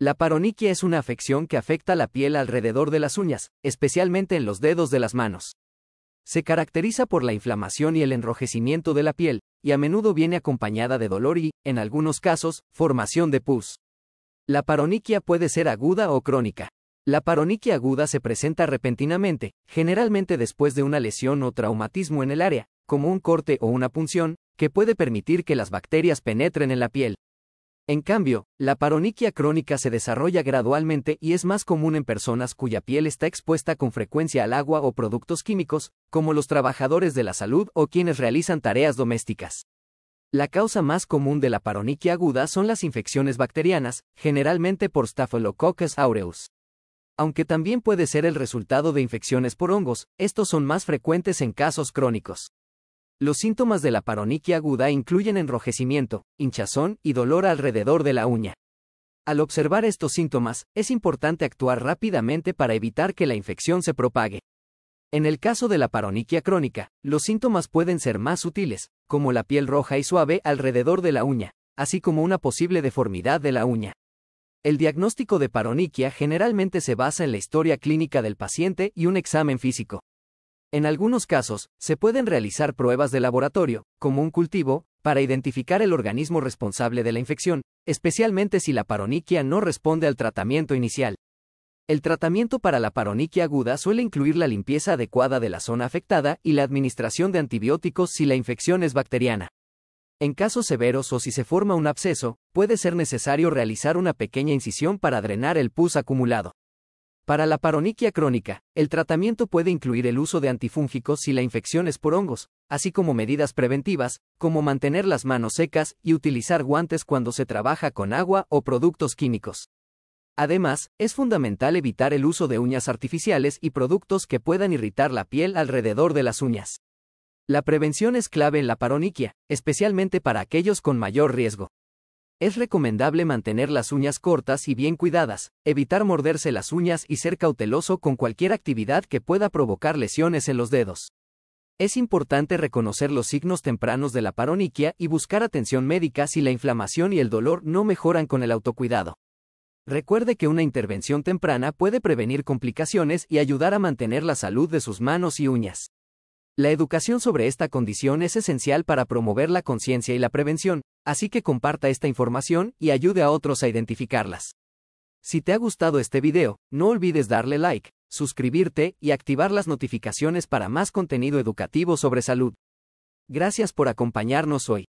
La paroniquia es una afección que afecta la piel alrededor de las uñas, especialmente en los dedos de las manos. Se caracteriza por la inflamación y el enrojecimiento de la piel, y a menudo viene acompañada de dolor y, en algunos casos, formación de pus. La paroniquia puede ser aguda o crónica. La paroniquia aguda se presenta repentinamente, generalmente después de una lesión o traumatismo en el área, como un corte o una punción, que puede permitir que las bacterias penetren en la piel. En cambio, la paroniquia crónica se desarrolla gradualmente y es más común en personas cuya piel está expuesta con frecuencia al agua o productos químicos, como los trabajadores de la salud o quienes realizan tareas domésticas. La causa más común de la paroniquia aguda son las infecciones bacterianas, generalmente por Staphylococcus aureus. Aunque también puede ser el resultado de infecciones por hongos, estos son más frecuentes en casos crónicos. Los síntomas de la paroniquia aguda incluyen enrojecimiento, hinchazón y dolor alrededor de la uña. Al observar estos síntomas, es importante actuar rápidamente para evitar que la infección se propague. En el caso de la paroniquia crónica, los síntomas pueden ser más sutiles, como la piel roja y suave alrededor de la uña, así como una posible deformidad de la uña. El diagnóstico de paroniquia generalmente se basa en la historia clínica del paciente y un examen físico. En algunos casos, se pueden realizar pruebas de laboratorio, como un cultivo, para identificar el organismo responsable de la infección, especialmente si la paroniquia no responde al tratamiento inicial. El tratamiento para la paroniquia aguda suele incluir la limpieza adecuada de la zona afectada y la administración de antibióticos si la infección es bacteriana. En casos severos o si se forma un absceso, puede ser necesario realizar una pequeña incisión para drenar el pus acumulado. Para la paroniquia crónica, el tratamiento puede incluir el uso de antifúngicos si la infección es por hongos, así como medidas preventivas, como mantener las manos secas y utilizar guantes cuando se trabaja con agua o productos químicos. Además, es fundamental evitar el uso de uñas artificiales y productos que puedan irritar la piel alrededor de las uñas. La prevención es clave en la paroniquia, especialmente para aquellos con mayor riesgo. Es recomendable mantener las uñas cortas y bien cuidadas, evitar morderse las uñas y ser cauteloso con cualquier actividad que pueda provocar lesiones en los dedos. Es importante reconocer los signos tempranos de la paroniquia y buscar atención médica si la inflamación y el dolor no mejoran con el autocuidado. Recuerde que una intervención temprana puede prevenir complicaciones y ayudar a mantener la salud de sus manos y uñas. La educación sobre esta condición es esencial para promover la conciencia y la prevención, así que comparta esta información y ayude a otros a identificarlas. Si te ha gustado este video, no olvides darle like, suscribirte y activar las notificaciones para más contenido educativo sobre salud. Gracias por acompañarnos hoy.